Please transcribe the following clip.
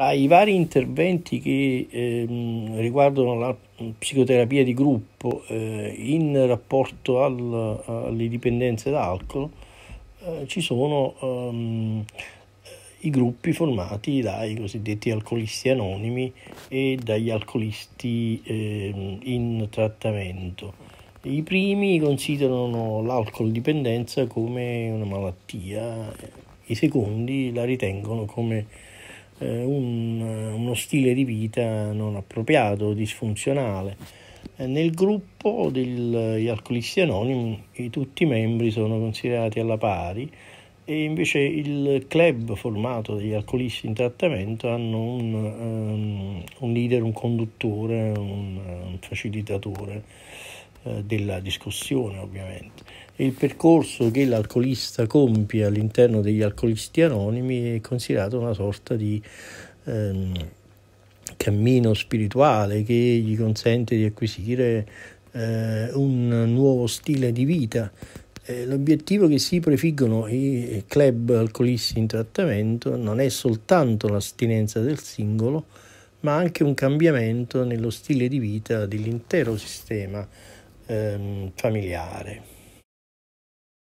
ai vari interventi che ehm, riguardano la psicoterapia di gruppo eh, in rapporto al, alle dipendenze da alcol eh, ci sono ehm, i gruppi formati dai cosiddetti alcolisti anonimi e dagli alcolisti ehm, in trattamento. I primi considerano l'alcol dipendenza come una malattia, i secondi la ritengono come eh, un, uno stile di vita non appropriato, disfunzionale. Eh, nel gruppo degli alcolisti anonimi tutti i membri sono considerati alla pari e invece il club formato dagli alcolisti in trattamento hanno un, um, un leader, un conduttore, un, un facilitatore eh, della discussione ovviamente il percorso che l'alcolista compie all'interno degli alcolisti anonimi è considerato una sorta di ehm, cammino spirituale che gli consente di acquisire eh, un nuovo stile di vita. Eh, l'obiettivo che si prefiggono i club alcolisti in trattamento non è soltanto l'astinenza del singolo, ma anche un cambiamento nello stile di vita dell'intero sistema ehm, familiare.